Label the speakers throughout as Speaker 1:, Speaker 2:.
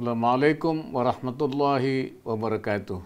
Speaker 1: السلام عليكم ورحمة الله وبركاته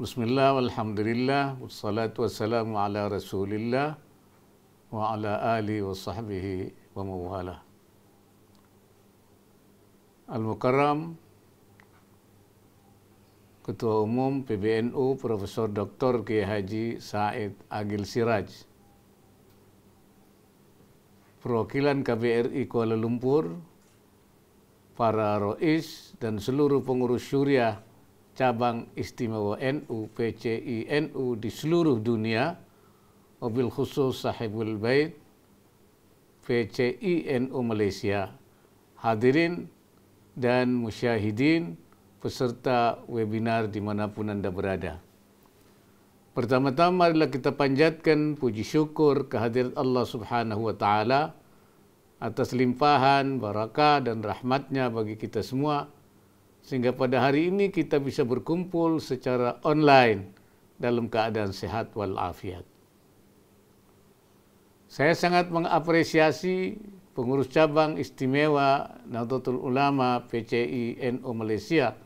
Speaker 1: بسم الله والحمد لله والصلاة والسلام على رسول الله وعلى آله وصحبه ومواله المكرم Ketua Umum PBNU Profesor Dr. K. Haji Said Agil Siraj Perwakilan KBRI Kuala Lumpur para rois dan seluruh pengurus syuriah cabang istimewa NU, PCI, NU di seluruh dunia, mobil khusus sahibul bait, PCI NU Malaysia, hadirin dan musyahidin peserta webinar dimanapun Anda berada. Pertama-tama adalah kita panjatkan puji syukur kehadirat Allah Subhanahu wa taala atas limpahan, barakah, dan rahmatnya bagi kita semua. Sehingga pada hari ini kita bisa berkumpul secara online dalam keadaan sehat walafiat. Saya sangat mengapresiasi pengurus cabang istimewa Nahdlatul Ulama PCI NU Malaysia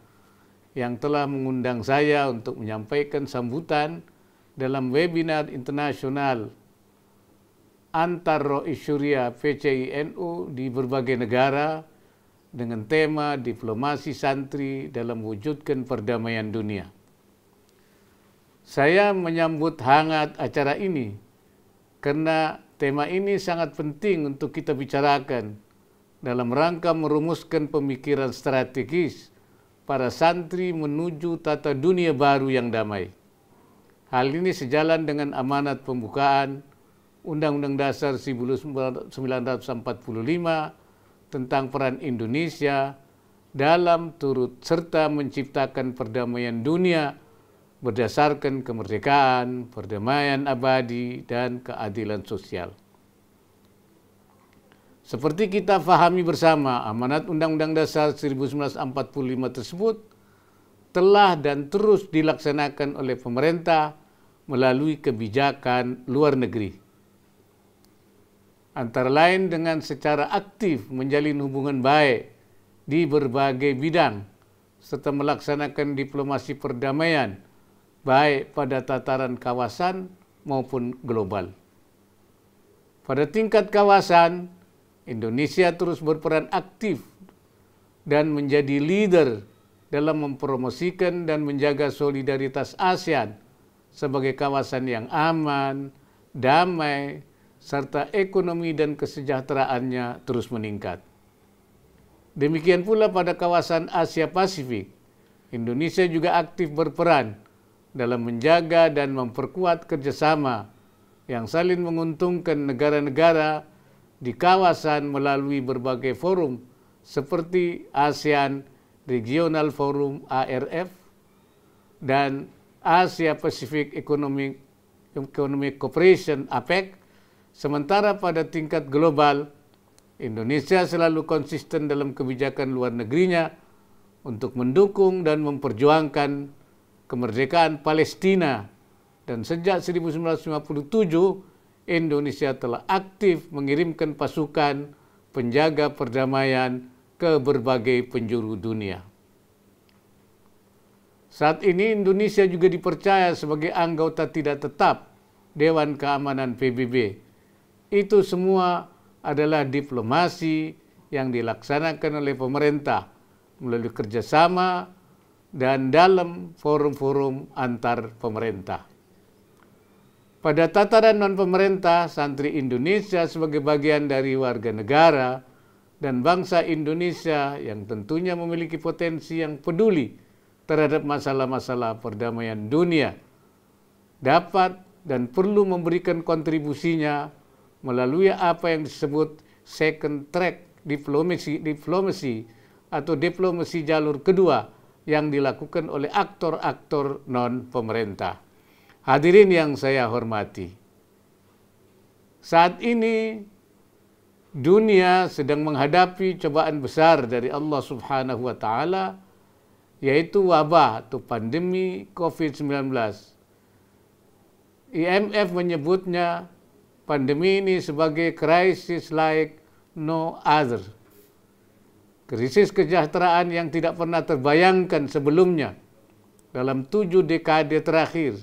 Speaker 1: yang telah mengundang saya untuk menyampaikan sambutan dalam webinar internasional antar Rois Syria PCINU di berbagai negara dengan tema diplomasi santri dalam wujudkan perdamaian dunia. Saya menyambut hangat acara ini karena tema ini sangat penting untuk kita bicarakan dalam rangka merumuskan pemikiran strategis para santri menuju tata dunia baru yang damai. Hal ini sejalan dengan amanat pembukaan Undang-Undang Dasar 1945 tentang peran Indonesia dalam turut serta menciptakan perdamaian dunia berdasarkan kemerdekaan, perdamaian abadi, dan keadilan sosial. Seperti kita fahami bersama, amanat Undang-Undang Dasar 1945 tersebut telah dan terus dilaksanakan oleh pemerintah melalui kebijakan luar negeri antara lain dengan secara aktif menjalin hubungan baik di berbagai bidang, serta melaksanakan diplomasi perdamaian, baik pada tataran kawasan maupun global. Pada tingkat kawasan, Indonesia terus berperan aktif dan menjadi leader dalam mempromosikan dan menjaga solidaritas ASEAN sebagai kawasan yang aman, damai, serta ekonomi dan kesejahteraannya terus meningkat. Demikian pula pada kawasan Asia Pasifik, Indonesia juga aktif berperan dalam menjaga dan memperkuat kerjasama yang saling menguntungkan negara-negara di kawasan melalui berbagai forum seperti ASEAN Regional Forum ARF dan Asia Pacific Economic Economic Cooperation APEC Sementara pada tingkat global, Indonesia selalu konsisten dalam kebijakan luar negerinya untuk mendukung dan memperjuangkan kemerdekaan Palestina dan sejak 1957 Indonesia telah aktif mengirimkan pasukan penjaga perdamaian ke berbagai penjuru dunia. Saat ini Indonesia juga dipercaya sebagai anggota tidak tetap Dewan Keamanan PBB itu semua adalah diplomasi yang dilaksanakan oleh pemerintah melalui kerjasama dan dalam forum-forum antar pemerintah. Pada tataran non-pemerintah, santri Indonesia sebagai bagian dari warga negara dan bangsa Indonesia yang tentunya memiliki potensi yang peduli terhadap masalah-masalah perdamaian dunia, dapat dan perlu memberikan kontribusinya melalui apa yang disebut second track diplomasi diplomasi atau diplomasi jalur kedua yang dilakukan oleh aktor-aktor non pemerintah. Hadirin yang saya hormati. Saat ini dunia sedang menghadapi cobaan besar dari Allah Subhanahu wa taala yaitu wabah atau pandemi COVID-19. IMF menyebutnya pandemi ini sebagai krisis like no other. Krisis kesejahteraan yang tidak pernah terbayangkan sebelumnya dalam tujuh dekade terakhir.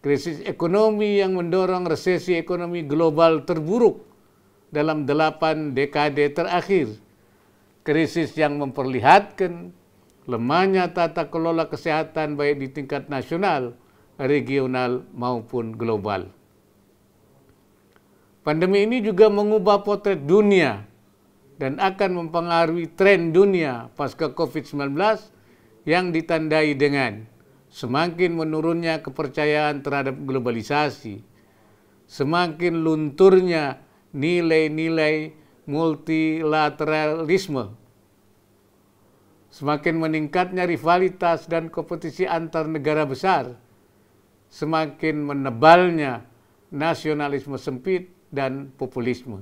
Speaker 1: Krisis ekonomi yang mendorong resesi ekonomi global terburuk dalam delapan dekade terakhir. Krisis yang memperlihatkan lemahnya tata kelola kesehatan baik di tingkat nasional, regional maupun global. Pandemi ini juga mengubah potret dunia dan akan mempengaruhi tren dunia pasca COVID-19 yang ditandai dengan semakin menurunnya kepercayaan terhadap globalisasi, semakin lunturnya nilai-nilai multilateralisme, semakin meningkatnya rivalitas dan kompetisi antar negara besar, semakin menebalnya nasionalisme sempit, dan populisme.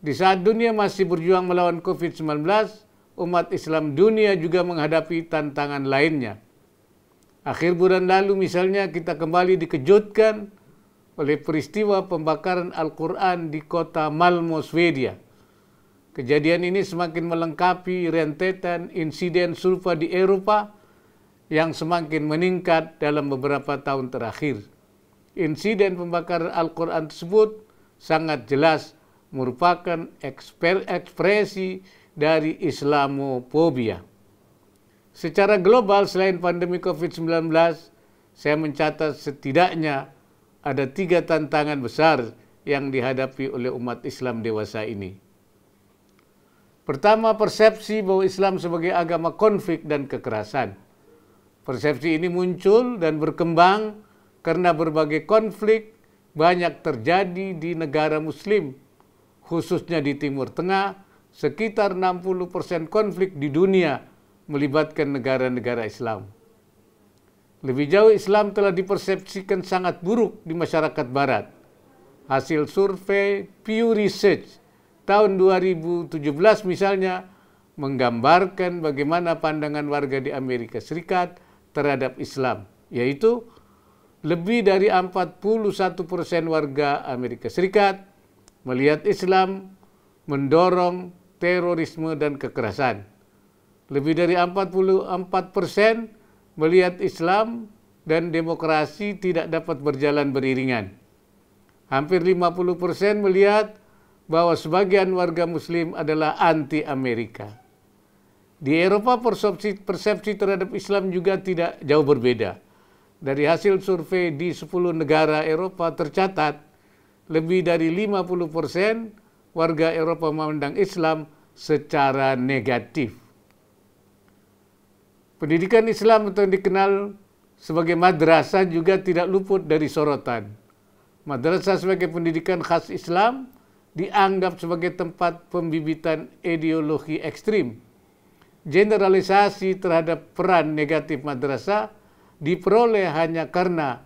Speaker 1: Di saat dunia masih berjuang melawan COVID-19, umat Islam dunia juga menghadapi tantangan lainnya. Akhir bulan lalu misalnya kita kembali dikejutkan oleh peristiwa pembakaran Al-Quran di kota Malmo, Swedia. Kejadian ini semakin melengkapi rentetan insiden serupa di Eropa yang semakin meningkat dalam beberapa tahun terakhir. Insiden pembakaran Al-Quran tersebut sangat jelas merupakan ekspresi dari Islamophobia. Secara global, selain pandemi COVID-19, saya mencatat setidaknya ada tiga tantangan besar yang dihadapi oleh umat Islam dewasa ini. Pertama, persepsi bahwa Islam sebagai agama konflik dan kekerasan. Persepsi ini muncul dan berkembang karena berbagai konflik banyak terjadi di negara muslim, khususnya di Timur Tengah, sekitar 60% konflik di dunia melibatkan negara-negara Islam. Lebih jauh Islam telah dipersepsikan sangat buruk di masyarakat barat. Hasil survei Pew Research tahun 2017 misalnya menggambarkan bagaimana pandangan warga di Amerika Serikat terhadap Islam, yaitu lebih dari 41 persen warga Amerika Serikat melihat Islam mendorong terorisme dan kekerasan. Lebih dari 44 persen melihat Islam dan demokrasi tidak dapat berjalan beriringan. Hampir 50 persen melihat bahwa sebagian warga Muslim adalah anti-Amerika. Di Eropa persepsi, persepsi terhadap Islam juga tidak jauh berbeda dari hasil survei di 10 negara Eropa tercatat lebih dari 50 persen warga Eropa memandang Islam secara negatif. Pendidikan Islam atau yang dikenal sebagai madrasah juga tidak luput dari sorotan. Madrasah sebagai pendidikan khas Islam dianggap sebagai tempat pembibitan ideologi ekstrim. Generalisasi terhadap peran negatif madrasah diperoleh hanya karena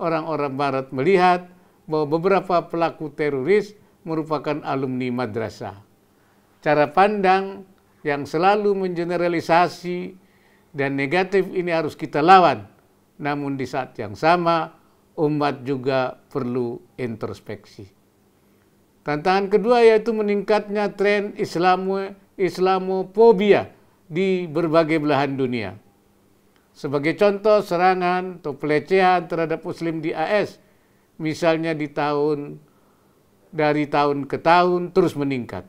Speaker 1: orang-orang Barat melihat bahwa beberapa pelaku teroris merupakan alumni madrasah. Cara pandang yang selalu mengeneralisasi dan negatif ini harus kita lawan. Namun di saat yang sama, umat juga perlu introspeksi. Tantangan kedua yaitu meningkatnya tren Islamo, islamophobia di berbagai belahan dunia. Sebagai contoh serangan atau pelecehan terhadap muslim di AS misalnya di tahun dari tahun ke tahun terus meningkat.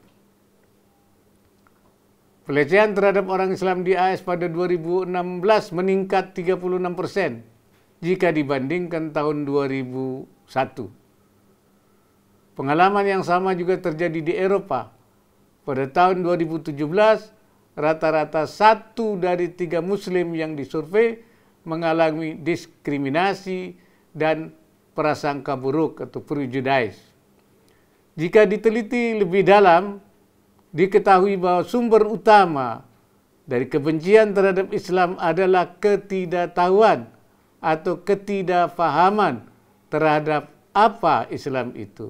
Speaker 1: Pelecehan terhadap orang Islam di AS pada 2016 meningkat 36 persen jika dibandingkan tahun 2001. Pengalaman yang sama juga terjadi di Eropa. Pada tahun 2017, rata-rata satu dari tiga Muslim yang disurvei mengalami diskriminasi dan prasangka buruk atau prejudice. Jika diteliti lebih dalam, diketahui bahwa sumber utama dari kebencian terhadap Islam adalah ketidaktahuan atau ketidakfahaman terhadap apa Islam itu.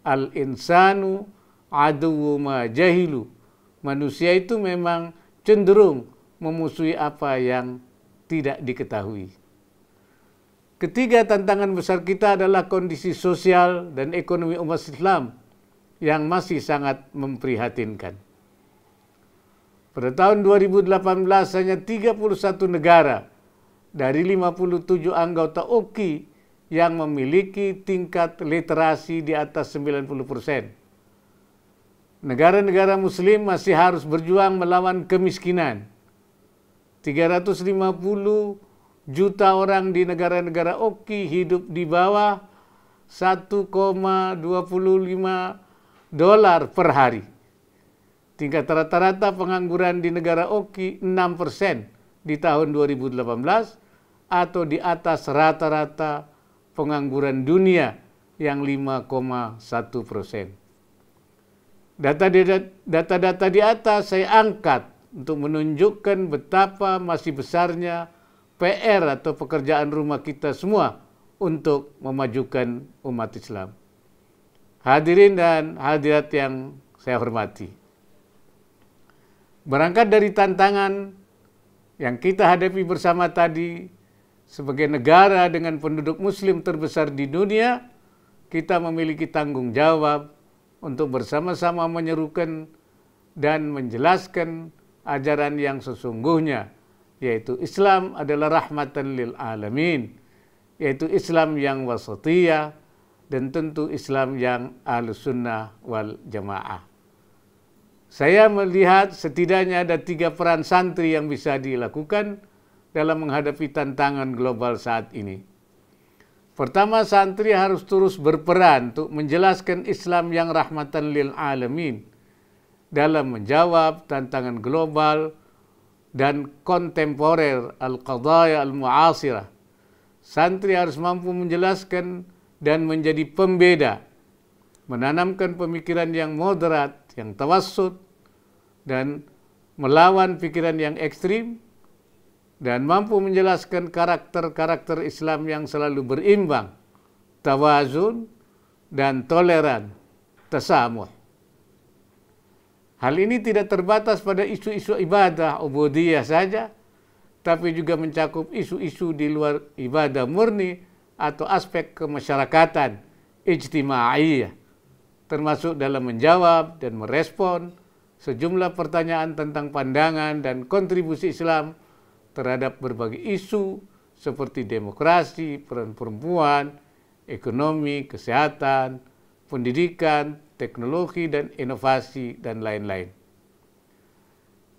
Speaker 1: Al-insanu aduwu ma jahilu manusia itu memang cenderung memusuhi apa yang tidak diketahui. Ketiga tantangan besar kita adalah kondisi sosial dan ekonomi umat Islam yang masih sangat memprihatinkan. Pada tahun 2018 hanya 31 negara dari 57 anggota OKI yang memiliki tingkat literasi di atas 90 persen. Negara-negara muslim masih harus berjuang melawan kemiskinan. 350 juta orang di negara-negara OKI hidup di bawah 1,25 dolar per hari. Tingkat rata-rata pengangguran di negara OKI 6 persen di tahun 2018 atau di atas rata-rata pengangguran dunia yang 5,1 persen. Data data di atas saya angkat untuk menunjukkan betapa masih besarnya PR atau pekerjaan rumah kita semua untuk memajukan umat Islam. Hadirin dan hadirat yang saya hormati. Berangkat dari tantangan yang kita hadapi bersama tadi, sebagai negara dengan penduduk muslim terbesar di dunia, kita memiliki tanggung jawab untuk bersama-sama menyerukan dan menjelaskan ajaran yang sesungguhnya, yaitu Islam adalah rahmatan lil alamin, yaitu Islam yang wasatiyah dan tentu Islam yang al-sunnah wal jamaah. Saya melihat setidaknya ada tiga peran santri yang bisa dilakukan dalam menghadapi tantangan global saat ini. Pertama, santri harus terus berperan untuk menjelaskan Islam yang rahmatan lil alamin dalam menjawab tantangan global dan kontemporer al-qadaya al-mu'asirah. Santri harus mampu menjelaskan dan menjadi pembeda, menanamkan pemikiran yang moderat, yang tawassut, dan melawan pikiran yang ekstrim, dan mampu menjelaskan karakter-karakter Islam yang selalu berimbang, tawazun, dan toleran, tasamuh. Hal ini tidak terbatas pada isu-isu ibadah, ubudiyah saja, tapi juga mencakup isu-isu di luar ibadah murni atau aspek kemasyarakatan, ijtima'iyah, termasuk dalam menjawab dan merespon sejumlah pertanyaan tentang pandangan dan kontribusi Islam – terhadap berbagai isu seperti demokrasi, peran perempuan, ekonomi, kesehatan, pendidikan, teknologi, dan inovasi, dan lain-lain.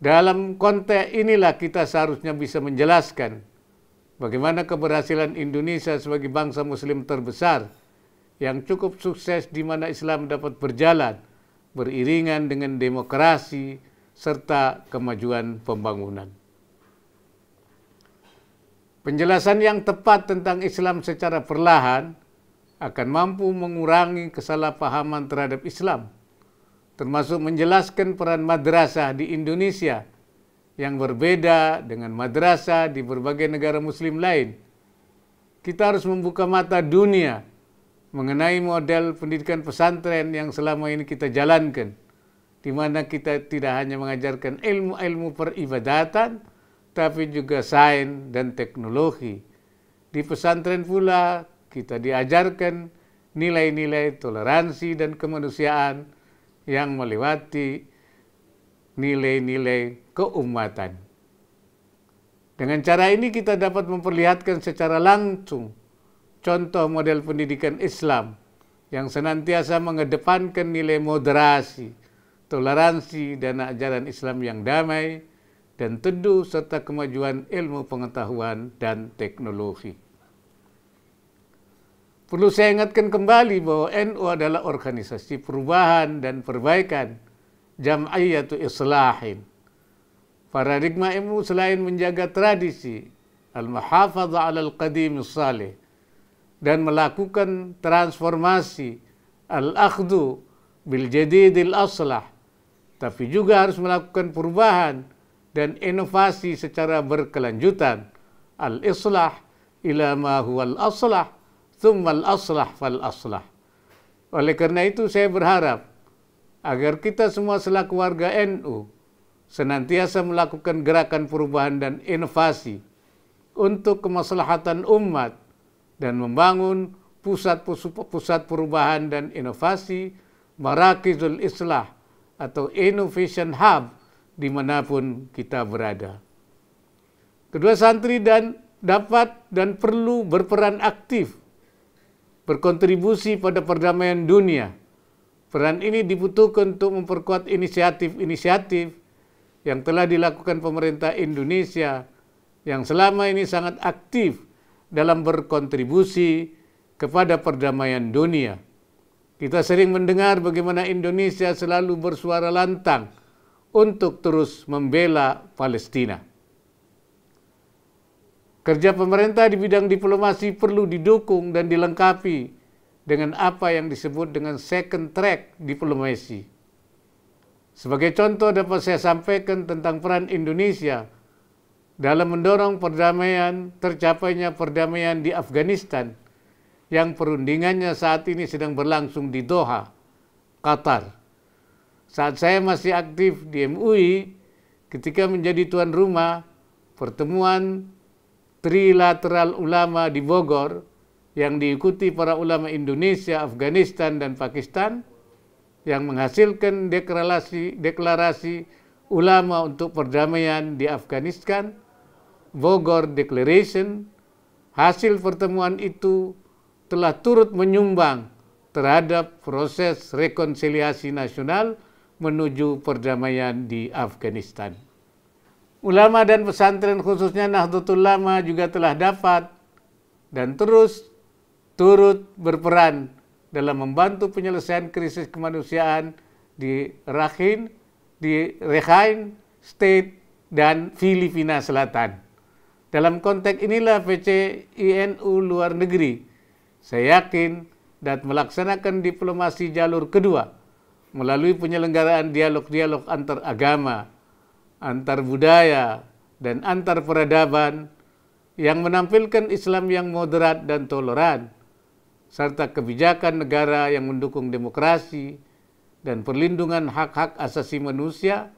Speaker 1: Dalam konteks inilah kita seharusnya bisa menjelaskan bagaimana keberhasilan Indonesia sebagai bangsa muslim terbesar yang cukup sukses di mana Islam dapat berjalan beriringan dengan demokrasi serta kemajuan pembangunan. Penjelasan yang tepat tentang Islam secara perlahan akan mampu mengurangi kesalahpahaman terhadap Islam, termasuk menjelaskan peran madrasah di Indonesia yang berbeda dengan madrasah di berbagai negara Muslim lain. Kita harus membuka mata dunia mengenai model pendidikan pesantren yang selama ini kita jalankan, di mana kita tidak hanya mengajarkan ilmu-ilmu peribadatan, tapi juga sains dan teknologi. Di pesantren pula kita diajarkan nilai-nilai toleransi dan kemanusiaan yang melewati nilai-nilai keumatan. Dengan cara ini kita dapat memperlihatkan secara langsung contoh model pendidikan Islam yang senantiasa mengedepankan nilai moderasi, toleransi, dan ajaran Islam yang damai, dan teduh serta kemajuan ilmu pengetahuan dan teknologi. Perlu saya ingatkan kembali bahwa NU adalah organisasi perubahan dan perbaikan jam'iyatu islahin. Paradigma ilmu selain menjaga tradisi, al-muhafadha alal qadim salih, dan melakukan transformasi al-akhdu bil jadidil aslah, tapi juga harus melakukan perubahan dan inovasi secara berkelanjutan al-islah ila ma huwal aslah thumma aslah fal aslah oleh karena itu saya berharap agar kita semua selaku warga NU senantiasa melakukan gerakan perubahan dan inovasi untuk kemaslahatan umat dan membangun pusat-pusat perubahan dan inovasi Marakizul Islah atau Innovation Hub dimanapun kita berada. Kedua santri dan dapat dan perlu berperan aktif, berkontribusi pada perdamaian dunia. Peran ini dibutuhkan untuk memperkuat inisiatif-inisiatif yang telah dilakukan pemerintah Indonesia yang selama ini sangat aktif dalam berkontribusi kepada perdamaian dunia. Kita sering mendengar bagaimana Indonesia selalu bersuara lantang untuk terus membela Palestina. Kerja pemerintah di bidang diplomasi perlu didukung dan dilengkapi dengan apa yang disebut dengan second track diplomasi. Sebagai contoh dapat saya sampaikan tentang peran Indonesia dalam mendorong perdamaian, tercapainya perdamaian di Afghanistan yang perundingannya saat ini sedang berlangsung di Doha, Qatar. Saat saya masih aktif di MUI, ketika menjadi tuan rumah pertemuan trilateral ulama di Bogor yang diikuti para ulama Indonesia, Afghanistan, dan Pakistan yang menghasilkan deklarasi, deklarasi ulama untuk perdamaian di Afghanistan, Bogor Declaration, hasil pertemuan itu telah turut menyumbang terhadap proses rekonsiliasi nasional menuju perdamaian di Afghanistan. Ulama dan pesantren khususnya Nahdlatul Ulama juga telah dapat dan terus turut berperan dalam membantu penyelesaian krisis kemanusiaan di Rakhine, di Rakhine State, dan Filipina Selatan. Dalam konteks inilah PCINU luar negeri, saya yakin, dan melaksanakan diplomasi jalur kedua melalui penyelenggaraan dialog-dialog antar agama, antar budaya, dan antar peradaban yang menampilkan Islam yang moderat dan toleran, serta kebijakan negara yang mendukung demokrasi dan perlindungan hak-hak asasi manusia,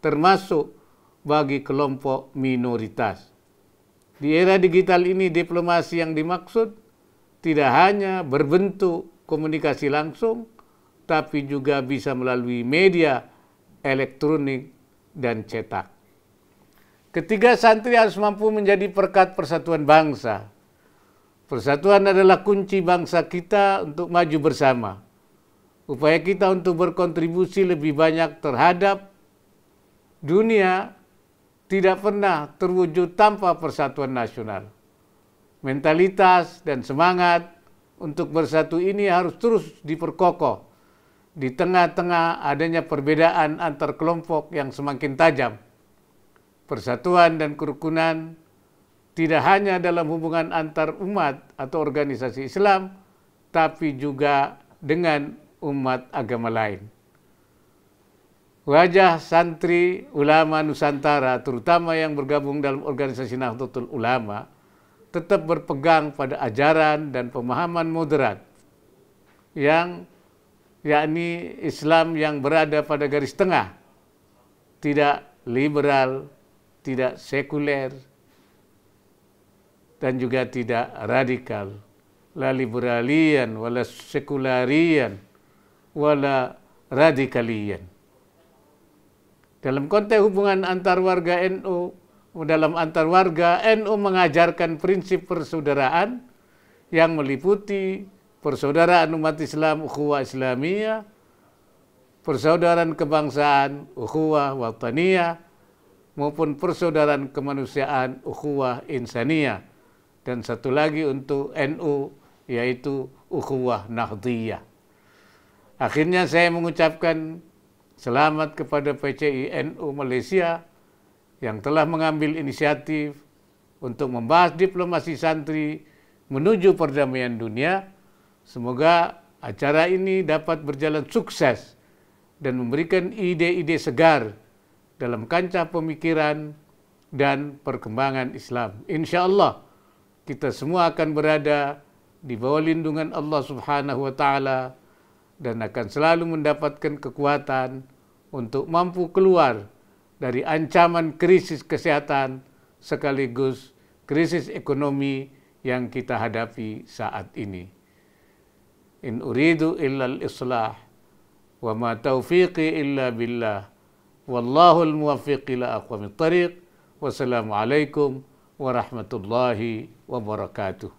Speaker 1: termasuk bagi kelompok minoritas. Di era digital ini, diplomasi yang dimaksud tidak hanya berbentuk komunikasi langsung, tapi juga bisa melalui media elektronik dan cetak. Ketiga, santri harus mampu menjadi perkat persatuan bangsa. Persatuan adalah kunci bangsa kita untuk maju bersama. Upaya kita untuk berkontribusi lebih banyak terhadap dunia tidak pernah terwujud tanpa persatuan nasional. Mentalitas dan semangat untuk bersatu ini harus terus diperkokoh di tengah-tengah adanya perbedaan antar kelompok yang semakin tajam. Persatuan dan kerukunan tidak hanya dalam hubungan antar umat atau organisasi Islam, tapi juga dengan umat agama lain. Wajah santri ulama Nusantara, terutama yang bergabung dalam organisasi Nahdlatul Ulama, tetap berpegang pada ajaran dan pemahaman moderat yang yakni Islam yang berada pada garis tengah, tidak liberal, tidak sekuler, dan juga tidak radikal. La liberalian, wala sekularian, wala radikalian. Dalam konteks hubungan antar warga NU, dalam antar warga NU mengajarkan prinsip persaudaraan yang meliputi persaudaraan umat Islam, ukhuwa Islamia, persaudaraan kebangsaan, ukhuwa Watania, maupun persaudaraan kemanusiaan, ukhuwa Insania, Dan satu lagi untuk NU, yaitu ukhuwa nahdiyah. Akhirnya saya mengucapkan selamat kepada PCI NU Malaysia yang telah mengambil inisiatif untuk membahas diplomasi santri menuju perdamaian dunia Semoga acara ini dapat berjalan sukses dan memberikan ide-ide segar dalam kancah pemikiran dan perkembangan Islam. Insya Allah kita semua akan berada di bawah lindungan Allah Subhanahu wa taala dan akan selalu mendapatkan kekuatan untuk mampu keluar dari ancaman krisis kesehatan sekaligus krisis ekonomi yang kita hadapi saat ini. إن أريد إلا الإصلاح وما توفيقي إلا بالله والله الموفق إلى أقوم الطريق والسلام عليكم ورحمة الله وبركاته